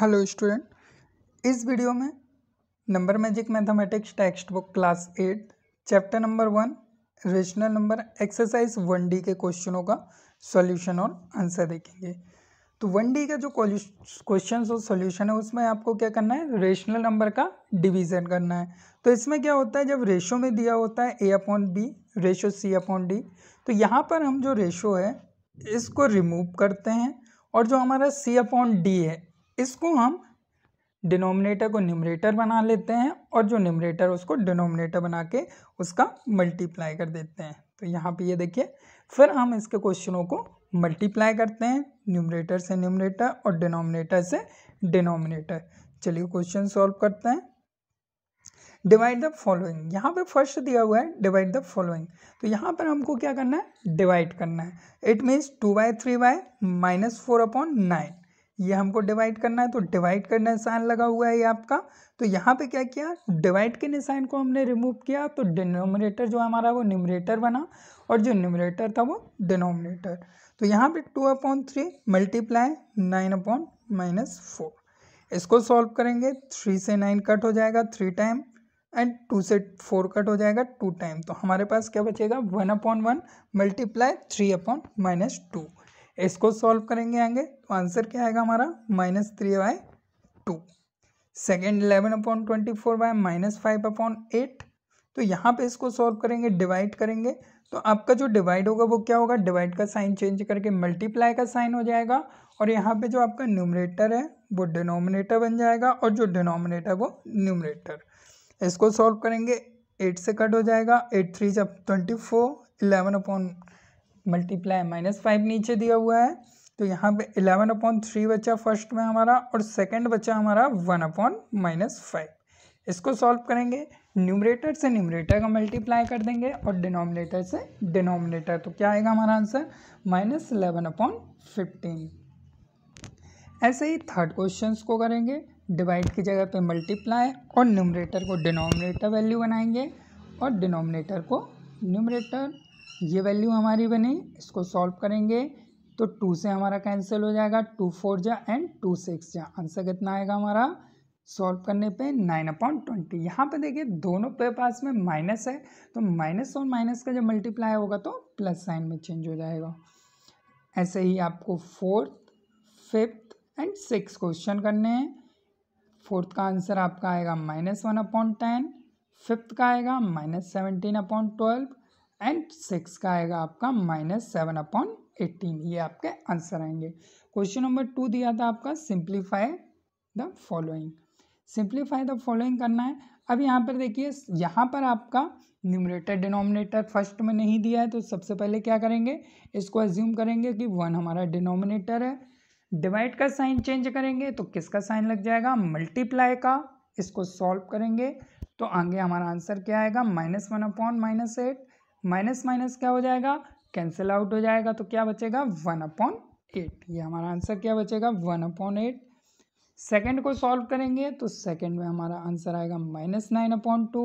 hello student इस video में number magic mathematics text book class eight chapter number one rational number exercise one D के क्वेश्चनों का solution और answer देखेंगे तो वन डी का जो क्वेश्चन और सॉल्यूशन है उसमें आपको क्या करना है रेशनल नंबर का डिवीजन करना है तो इसमें क्या होता है जब रेशो में दिया होता है A upon B ratio C upon D तो यहाँ पर हम जो रेशो है इसको रिमूव करते हैं और जो हमारा सी अपॉन डी है इसको हम डिनोमिनेटर को न्यूमरेटर बना लेते हैं और जो न्यूमरेटर उसको डिनोमिनेटर बना के उसका मल्टीप्लाई कर देते हैं तो यहाँ पे ये देखिए फिर हम इसके क्वेश्चनों को मल्टीप्लाई करते हैं न्यूमरेटर से न्यूमरेटर और डिनोमिनेटर से डिनोमिनेटर चलिए क्वेश्चन सॉल्व करते हैं डिवाइड द फॉलोइंग यहाँ पे फर्स्ट दिया हुआ है डिवाइड द फॉलोइंग तो यहाँ पर हमको क्या करना है डिवाइड करना है it means two by three by minus four upon nine ये हमको डिवाइड करना है तो डिवाइड का निशान लगा हुआ है ये आपका तो यहाँ पे क्या किया डिवाइड के निशान को हमने रिमूव किया तो डिनोमिनेटर जो हमारा वो न्यूमरेटर बना और जो न्यूमरेटर था वो डिनोमिनेटर तो यहाँ पे two upon three multiply nine upon minus four इसको सॉल्व करेंगे थ्री से नाइन कट हो जाएगा थ्री टाइम एंड टू से फोर कट हो जाएगा टू टाइम तो हमारे पास क्या बचेगा one upon one multiply three upon minus two इसको सॉल्व करेंगे आगे तो आंसर क्या आएगा हमारा minus three by two second eleven upon twenty four by minus five upon eight तो यहाँ पे इसको सॉल्व करेंगे डिवाइड करेंगे तो आपका जो डिवाइड होगा वो क्या होगा डिवाइड का साइन चेंज करके मल्टीप्लाई का साइन हो जाएगा और यहाँ पे जो आपका न्यूमरेटर है वो डिनोमिनेटर बन जाएगा और जो डिनोमिनेटर वो न्यूमरेटर इसको सॉल्व करेंगे एट से कट हो जाएगा एट थ्री जब twenty four eleven upon multiply minus five नीचे दिया हुआ है तो यहाँ पे इलेवन अपॉन थ्री बचा फर्स्ट में हमारा और सेकंड बचा हमारा वन अपॉन माइनस फाइव इसको सॉल्व करेंगे न्यूमरेटर से न्यूमरेटर का मल्टीप्लाई कर देंगे और डिनोमिनेटर से डिनोमिनेटर तो क्या आएगा हमारा answer minus eleven upon fifteen ऐसे ही थर्ड क्वेश्चन को करेंगे डिवाइड की जगह पे मल्टीप्लाई और न्यूमरेटर को डिनोमिनेटर वैल्यू बनाएंगे और डिनोमिनेटर को न्यूमरेटर ये वैल्यू हमारी बनी इसको सॉल्व करेंगे तो टू से हमारा कैंसिल हो जाएगा टू फोर जा एंड टू सिक्स जा आंसर कितना आएगा हमारा सॉल्व करने पे नाइन अपॉइंट ट्वेंटी यहाँ पर देखिए दोनों पे पास में माइनस है तो माइनस और माइनस का जब मल्टीप्लाई होगा तो प्लस साइन में चेंज हो जाएगा ऐसे ही आपको fourth fifth and six question करने हैं फोर्थ का आंसर आपका आएगा minus one upon ten fifth का आएगा minus seventeen upon twelve and six का आएगा आपका माइनस सेवन अपॉन एटीन ये आपके आंसर आएंगे क्वेश्चन नंबर टू दिया था आपका simplify the following simplify the following करना है अब यहाँ पर देखिए यहाँ पर आपका न्यूमरेटर डिनोमिनेटर फर्स्ट में नहीं दिया है तो सबसे पहले क्या करेंगे इसको एज्यूम करेंगे कि वन हमारा डिनोमिनेटर है डिवाइड का साइन चेंज करेंगे तो किसका साइन लग जाएगा मल्टीप्लाई का इसको सॉल्व करेंगे तो आगे हमारा आंसर क्या आएगा minus one upon minus eight minus minus क्या हो जाएगा कैंसिल आउट हो जाएगा तो क्या बचेगा वन अपॉन एट ये हमारा आंसर क्या बचेगा वन अपॉन एट सेकेंड को सॉल्व करेंगे तो सेकेंड में हमारा आंसर आएगा minus nine upon two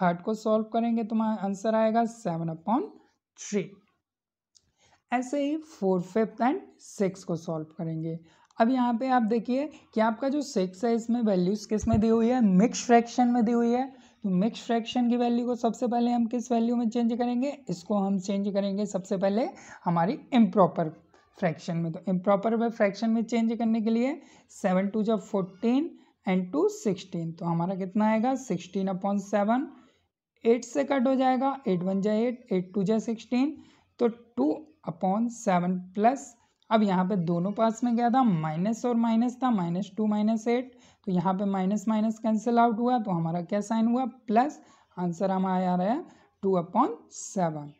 third को सॉल्व करेंगे तो हमारा आंसर आएगा सेवन अपॉन थ्री ऐसे ही फोर फिफ्थ एंड सिक्स को सॉल्व करेंगे अब यहाँ पे आप देखिए कि आपका जो सिक्स है इसमें वैल्यूज़ किस में दी हुई है मिक्स फ्रैक्शन में दी हुई है तो मिक्स फ्रैक्शन की वैल्यू को सबसे पहले हम किस वैल्यू में चेंज करेंगे इसको हम चेंज करेंगे सबसे पहले हमारी इम्प्रॉपर फ्रैक्शन में तो इम्प्रॉपर फ्रैक्शन में चेंज करने के लिए सेवन टू जब फोर्टीन एंड टू सिक्सटीन तो हमारा कितना आएगा सिक्सटीन अपॉन सेवन एट से कट हो जाएगा एट वन जा एट एट टू जा सिक्सटीन तो टू अपॉन सेवन प्लस अब यहाँ पे दोनों पास में क्या था माइनस और माइनस था माइनस टू माइनस एट तो यहाँ पे माइनस माइनस कैंसिल आउट हुआ तो हमारा क्या साइन हुआ प्लस आंसर हमारा आ रहा है two upon seven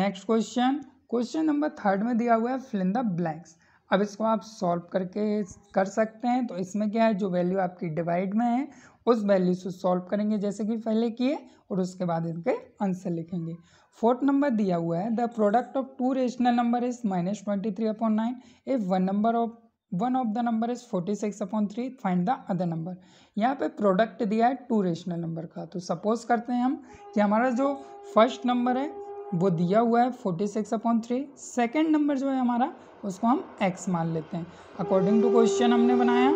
next question question number third में दिया हुआ है फिल द ब्लैंक्स अब इसको आप सॉल्व करके कर सकते हैं तो इसमें क्या है जो वैल्यू आपकी डिवाइड में है उस वैल्यू से सॉल्व करेंगे जैसे कि पहले किए और उसके बाद इनके आंसर लिखेंगे फोर्थ नंबर दिया हुआ है the product of two rational number is minus twenty three upon nine if one number of one of the number is forty six upon three find the other number यहाँ पे product दिया है to rational number का तो suppose करते हैं हम कि हमारा जो फर्स्ट नंबर है वो दिया हुआ है forty six upon three second number जो है हमारा उसको हम एक्स मान लेते हैं अकॉर्डिंग टू क्वेश्चन हमने बनाया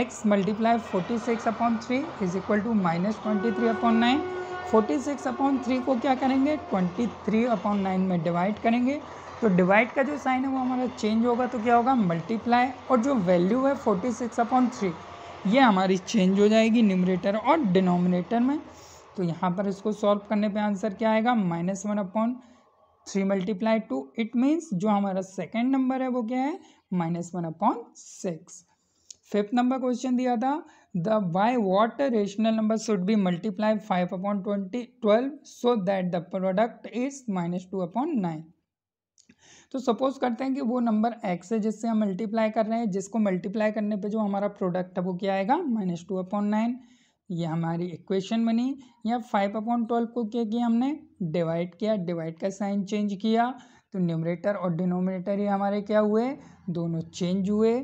X multiply forty six upon three is equal to minus twenty three upon nine forty six upon three को क्या करेंगे ट्वेंटी थ्री अपॉन नाइन में डिवाइड करेंगे तो डिवाइड का जो साइन है वो हमारा चेंज होगा तो क्या होगा मल्टीप्लाई और जो वैल्यू है फोर्टी सिक्स अपॉन थ्री ये हमारी चेंज हो जाएगी न्यूमरेटर और डिनोमिनेटर में तो यहाँ पर इसको सॉल्व करने पे आंसर क्या आएगा minus one upon three multiply two it means जो हमारा सेकेंड नंबर है वो क्या है minus one upon six fifth number question दिया था the by what rational number should be multiply five upon twenty twelve so that the product is minus two upon nine तो suppose करते हैं कि वो नंबर एक्स है जिससे हम मल्टीप्लाई कर रहे हैं जिसको मल्टीप्लाई करने पे जो हमारा प्रोडक्ट है वो क्या आएगा माइनस टू अपॉन नाइन ये हमारी इक्वेशन बनी या फाइव अपॉन ट्वेल्व को क्या किया हमने डिवाइड किया डिवाइड का साइन चेंज किया तो न्यूमरेटर और डिनोमिनेटर ये हमारे क्या हुए दोनों चेंज हुए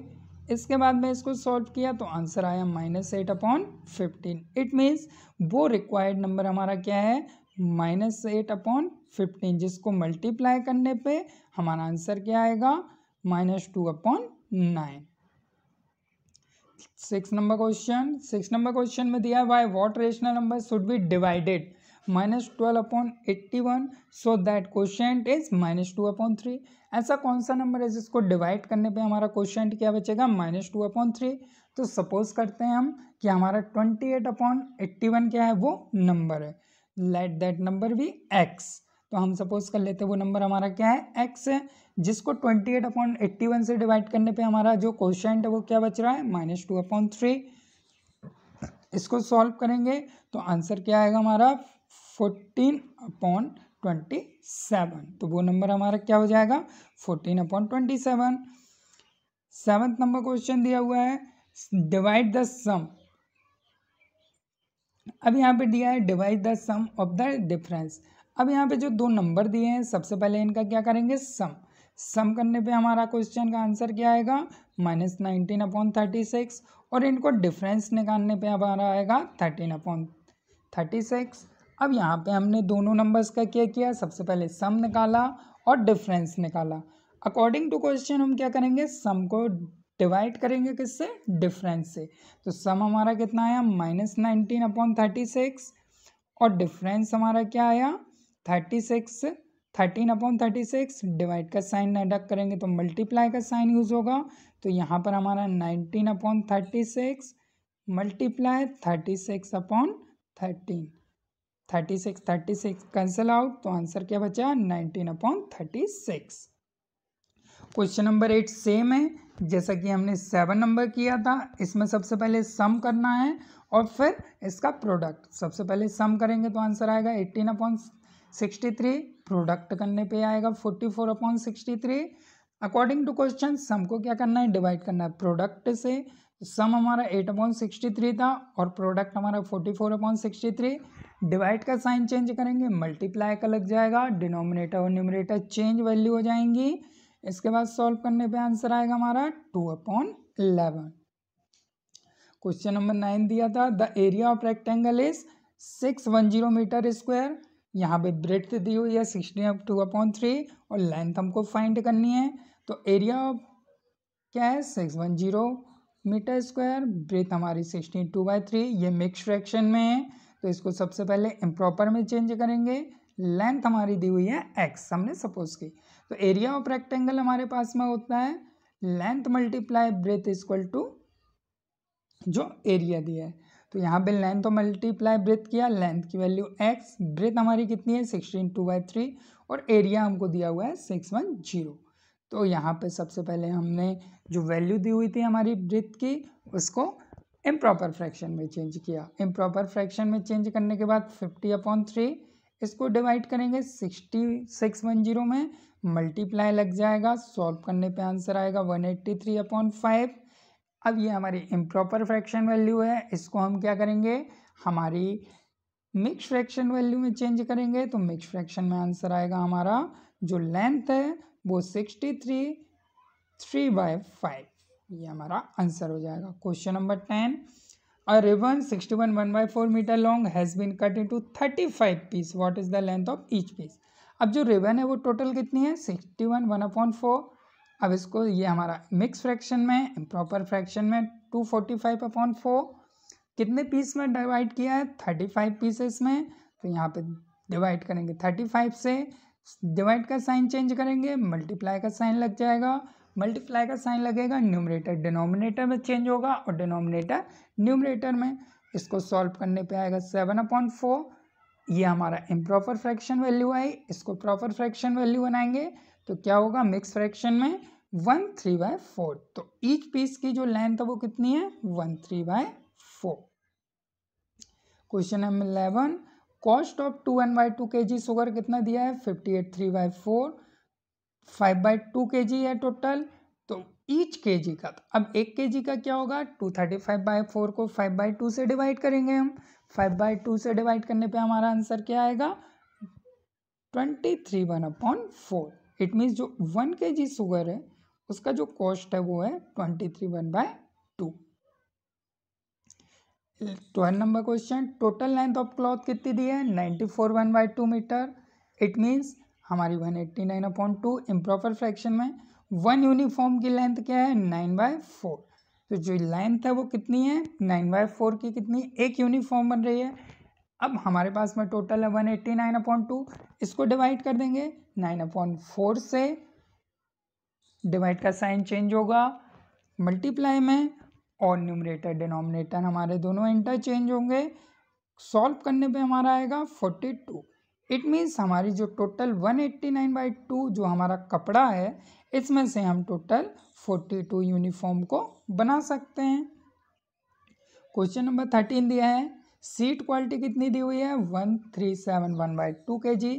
इसके बाद में इसको सॉल्व किया तो आंसर आया minus eight upon fifteen it means वो रिक्वायर्ड नंबर हमारा क्या है माइनस एट अपॉन फिफ्टीन जिसको मल्टीप्लाई करने पे हमारा आंसर क्या आएगा minus two upon nine six number question six number question में दिया है by what rational number should be divided minus twelve upon eighty one so that question is minus two upon three ऐसा कौन सा number है जिसको divide करने पे हमारा क्वेश्चन क्या बचेगा माइनस टू अपॉन थ्री तो सपोज करते हैं हम कि हमारा twenty eight upon eighty one क्या है वो नंबर है लेट दैट नंबर भी एक्स तो हम सपोज कर लेते वो नंबर हमारा क्या है एक्स है जिसको twenty eight upon eighty one से डिवाइड करने पे हमारा जो क्वेश्चन है वो क्या बच रहा है माइनस टू अपॉइंट थ्री इसको सॉल्व करेंगे तो आंसर क्या आएगा हमारा फोर्टीन अपॉन ट्वेंटी सेवन तो वो नंबर हमारा क्या हो जाएगा fourteen upon twenty seven seventh number question दिया हुआ है डिवाइड द सम अब यहाँ पे दिया है divide the sum of the difference अब यहाँ पे जो दो नंबर दिए हैं सबसे पहले इनका क्या करेंगे सम सम करने पे हमारा क्वेश्चन का आंसर क्या आएगा minus nineteen upon thirty six और इनको डिफरेंस निकालने पे हमारा आएगा थर्टीन अपॉन थर्टी सिक्स अब यहाँ पे हमने दोनों नंबर्स का क्या किया सबसे पहले सम निकाला और डिफरेंस निकाला अकॉर्डिंग टू क्वेश्चन हम क्या करेंगे सम को डिवाइड करेंगे किससे डिफरेंस से तो सम हमारा कितना आया minus nineteen upon thirty six और डिफरेंस हमारा क्या आया thirty six thirteen upon thirty six divide का साइन अडक करेंगे तो मल्टीप्लाई का साइन यूज़ होगा तो यहाँ पर हमारा nineteen upon thirty six multiply thirty six upon thirteen thirty six thirty six cancel out तो आंसर क्या बचा nineteen upon thirty six question number eight same है जैसा कि हमने सेवन नंबर किया था इसमें सबसे पहले सम करना है और फिर इसका प्रोडक्ट सबसे पहले सम करेंगे तो आंसर आएगा एट्टीन अपॉन 63 प्रोडक्ट करने पे आएगा 44 four upon sixty according to question sum को क्या करना है डिवाइड करना है प्रोडक्ट से सम हमारा 8 अपॉन सिक्सटी था और प्रोडक्ट हमारा 44 फोर अपॉन सिक्सटी डिवाइड का साइन चेंज करेंगे मल्टीप्लाई का लग जाएगा डिनोमिनेटर और न्यूमिनेटर चेंज वैल्यू हो जाएंगी इसके बाद सॉल्व करने पे आंसर आएगा हमारा two upon eleven question number nine दिया था the area of rectangle is six one zero meter square यहाँ पे ब्रेथ दी हुई है sixty up two upon three और लेंथ हमको फाइंड करनी है तो एरिया क्या है six one zero meter square breadth हमारी सिक्सटीन टू बाई थ्री ये मिक्स फ्रैक्शन में है तो इसको सबसे पहले इम्प्रॉपर में चेंज करेंगे लेंथ हमारी दी हुई है एक्स हमने सपोज की तो एरिया ऑफ रेक्टेंगल हमारे पास में होता है length multiply breadth is equal to जो एरिया दिया है तो यहाँ पे लेंथ और मल्टीप्लाई ब्रेथ किया लेंथ की वैल्यू एक्स ब्रेथ हमारी कितनी है सिक्सटीन टू बाई थ्री और एरिया हमको दिया हुआ है सिक्स वन जीरो तो यहाँ पे सबसे पहले हमने जो वैल्यू दी हुई थी हमारी ब्रेथ की उसको इम्प्रॉपर फ्रैक्शन में चेंज किया इम्प्रॉपर फ्रैक्शन में चेंज करने के बाद फिफ्टी अपॉन थ्री इसको डिवाइड करेंगे सिक्सटी सिक्स वन जीरो में मल्टीप्लाई लग जाएगा सॉल्व करने पे आंसर आएगा one eighty three upon five अब ये हमारी इम्प्रॉपर फ्रैक्शन वैल्यू है इसको हम क्या करेंगे हमारी मिक्स फ्रैक्शन वैल्यू में चेंज करेंगे तो मिक्स फ्रैक्शन में आंसर आएगा हमारा जो लेंथ है वो sixty three three by five ये हमारा आंसर हो जाएगा question number ten a ribbon sixty one one by four meter long has been cut into thirty five piece what is the length of each piece अब जो ribbon है वो total कितनी है sixty one one upon four अब इसको ये हमारा मिक्स फ्रैक्शन में प्रॉपर फ्रैक्शन में two forty five upon four कितने पीस में डिवाइड किया है थर्टी फाइव पीसेस में तो यहाँ पे डिवाइड करेंगे थर्टी फाइव से डिवाइड का साइन चेंज करेंगे मल्टीप्लाई का साइन लग जाएगा मल्टीप्लाई का साइन लगेगा न्यूमरेटर डिनोमिनेटर में चेंज होगा और डिनोमिनेटर न्यूमरेटर में इसको सॉल्व करने पे आएगा सेवन अपॉइंट फोर ये हमारा इम्प्रॉपर फ्रैक्शन वैल्यू आई इसको प्रॉपर फ्रैक्शन वैल्यू बनाएंगे तो क्या होगा मिक्स फ्रैक्शन में वन थ्री बाय फोर तो ईच पीस की जो लेंथ है वो कितनी है one three by four question number eleven cost of two and by two K G sugar कितना दिया है fifty eight three by four five by two K G है टोटल तो ईच के जी का तो अब एक के जी का क्या होगा two thirty five by four को फाइव बाई टू से डिवाइड करेंगे हम फाइव बाई टू से डिवाइड करने पे हमारा आंसर क्या आएगा twenty three one upon four it means जो वन के जी शुगर है उसका जो कॉस्ट है वो है twenty three one by two twelve number question total length of cloth कितनी दी है ninety four one by two meter it means हमारी one eighty nine upon two improper fraction में वन यूनिफॉर्म की लेंथ क्या है नाइन बाय फोर तो जो लेंथ है वो कितनी है नाइन बाय फोर की कितनी एक यूनिफॉर्म बन रही है अब हमारे पास में टोटल है one eighty nine upon two इसको डिवाइड कर देंगे नाइन अपॉइंट फोर से डिवाइड का साइन चेंज होगा मल्टीप्लाई में और न्यूमरेटर डिनोमिनेटर हमारे दोनों इंटरचेंज होंगे सॉल्व करने पे हमारा आएगा फोर्टी टू इट मीन्स हमारी जो total one eighty nine by two जो हमारा कपड़ा है इसमें से हम टोटल फोर्टी टू यूनिफॉर्म को बना सकते हैं क्वेश्चन नंबर थर्टीन दिया है सीट क्वालिटी कितनी दी हुई है one three seven one by two K G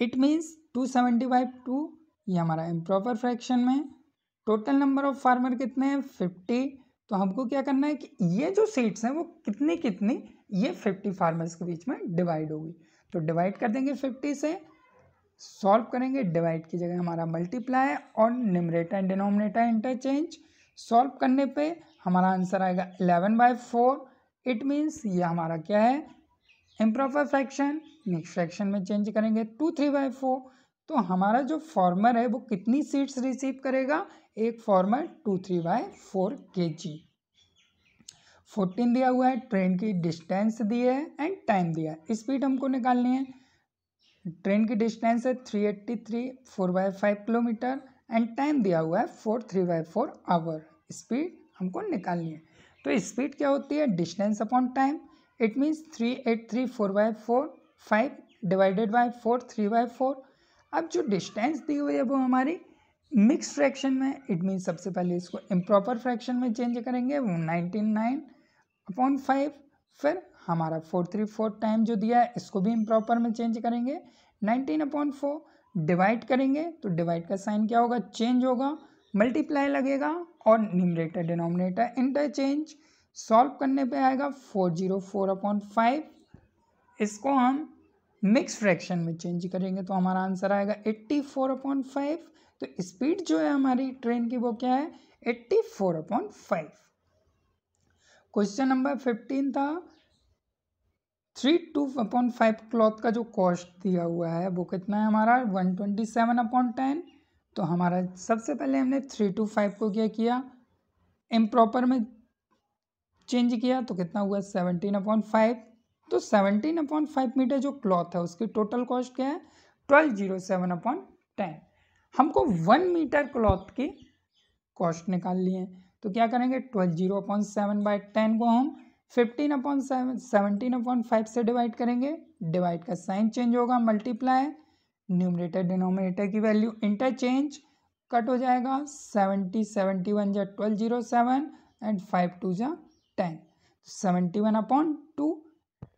it means two seventy by two ये हमारा इम्प्रॉपर फ्रैक्शन में टोटल नंबर ऑफ फार्मर कितने हैं फिफ्टी तो हमको क्या करना है कि ये जो सीट्स हैं वो कितनी कितनी ये फिफ्टी फार्मर्स के बीच में डिवाइड होगी तो डिवाइड कर देंगे फिफ्टी से सॉल्व करेंगे डिवाइड की जगह हमारा मल्टीप्लाई और numerator and denominator interchange solve करने पे हमारा आंसर आएगा eleven by four it means ये हमारा क्या है इम्प्रॉपर फ्रैक्शन नेक्स्ट फ्रैक्शन में चेंज करेंगे टू थ्री बाई फोर तो हमारा जो फॉर्मर है वो कितनी सीट्स रिसीव करेगा एक former two three by four K G fourteen दिया हुआ है ट्रेन की डिस्टेंस दी है एंड टाइम दिया है स्पीड हमको निकालनी है ट्रेन की डिस्टेंस है three eighty three four by five kilometre and time दिया हुआ है four three by four hour speed हमको निकालनी है तो स्पीड क्या होती है distance upon time it means three eight three four by four five divided by four three by four अब जो डिस्टेंस दी हुई है वो हमारी मिक्स फ्रैक्शन में इट मीन सबसे पहले इसको इम्प्रॉपर फ्रैक्शन में चेंज करेंगे वो नाइनटीन नाइन अपॉन फाइव फिर हमारा फोर थ्री फोर टाइम जो दिया है इसको भी इम्प्रॉपर में चेंज करेंगे नाइनटीन अपॉन फोर डिवाइड करेंगे तो डिवाइड का साइन क्या होगा चेंज होगा मल्टीप्लाई लगेगा और न्यूमरेटर डिनोमिनेटर इंटरचेंज सॉल्व करने पे आएगा four zero four upon five इसको हम मिक्स फ्रैक्शन में चेंज करेंगे तो हमारा आंसर आएगा एट्टी फोर अपॉइंट फाइव तो स्पीड जो है हमारी ट्रेन की वो क्या है eighty four upon five question number fifteen था three two upon five cloth का जो कॉस्ट दिया हुआ है वो कितना है हमारा one twenty seven upon ten तो हमारा सबसे पहले हमने थ्री टू फाइव को क्या किया इम्प्रॉपर में चेंज किया तो कितना हुआ सेवनटीन अपॉन फाइव तो सेवनटीन अपॉन फाइव मीटर जो क्लॉथ है उसकी टोटल कॉस्ट क्या है twelve zero seven upon ten हमको वन मीटर क्लॉथ की कॉस्ट निकाल ली है तो क्या करेंगे twelve zero upon seven by ten को हम fifteen upon seven seventeen upon five से डिवाइड करेंगे डिवाइड का साइन चेंज होगा मल्टीप्लाई न्यूमरेटर डिनोमिनेटर की वैल्यू इंटरचेंज कट हो जाएगा सेवनटी सेवनटी वन जै twelve zero seven and five two जै टेन तो seventy one upon two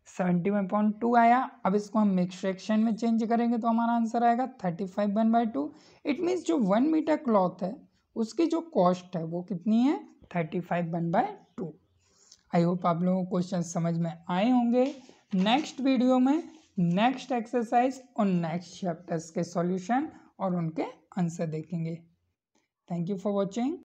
seventy one point two आया अब इसको हम मिक्स फ्रैक्शन में चेंज करेंगे तो हमारा आंसर आएगा thirty five one by two it means जो वन मीटर क्लॉथ है उसकी जो कॉस्ट है वो कितनी है thirty five one by two I hope आप लोगों को क्वेश्चन समझ में आए होंगे नेक्स्ट वीडियो में नेक्स्ट एक्सरसाइज और नेक्स्ट चैप्टर्स के सॉल्यूशन और उनके आंसर देखेंगे थैंक यू फॉर वॉचिंग